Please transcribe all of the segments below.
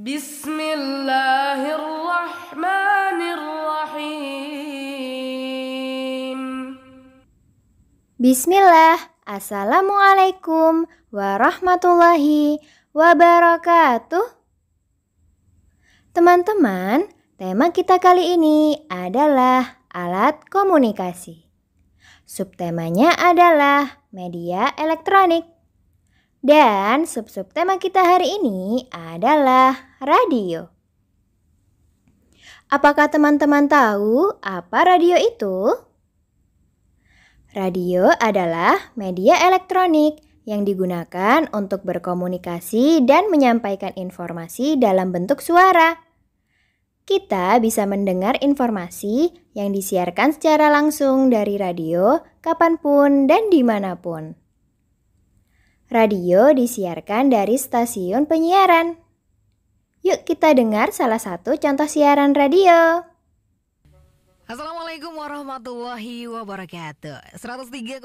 Bismillahirrahmanirrahim. Bismillah. Assalamualaikum warahmatullahi wabarakatuh. Teman-teman, tema kita kali ini adalah alat komunikasi. Subtemanya adalah media elektronik. Dan sub-subtema kita hari ini adalah radio. Apakah teman-teman tahu apa radio itu? Radio adalah media elektronik yang digunakan untuk berkomunikasi dan menyampaikan informasi dalam bentuk suara. Kita bisa mendengar informasi yang disiarkan secara langsung dari radio kapanpun dan dimanapun. Radio disiarkan dari stasiun penyiaran. Yuk kita dengar salah satu contoh siaran radio. Assalamualaikum warahmatullahi wabarakatuh 103,5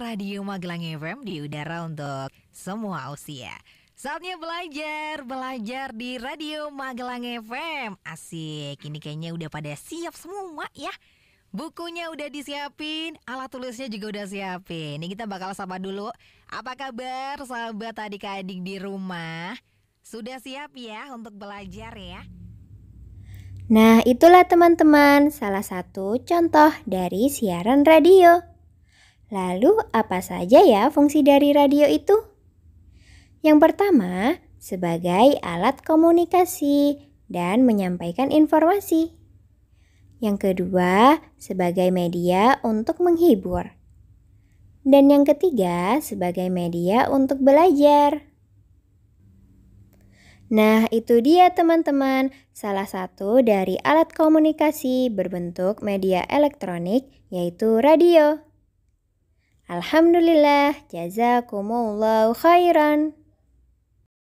Radio Magelang FM di udara untuk semua usia Saatnya belajar, belajar di Radio Magelang FM Asik, ini kayaknya udah pada siap semua ya Bukunya udah disiapin, alat tulisnya juga udah siapin Ini kita bakal sapa dulu Apa kabar sahabat adik-adik di rumah? Sudah siap ya untuk belajar ya? Nah, itulah teman-teman salah satu contoh dari siaran radio. Lalu, apa saja ya fungsi dari radio itu? Yang pertama, sebagai alat komunikasi dan menyampaikan informasi. Yang kedua, sebagai media untuk menghibur. Dan yang ketiga, sebagai media untuk belajar. Nah, itu dia teman-teman, salah satu dari alat komunikasi berbentuk media elektronik yaitu radio. Alhamdulillah, jazakumullahu khairan.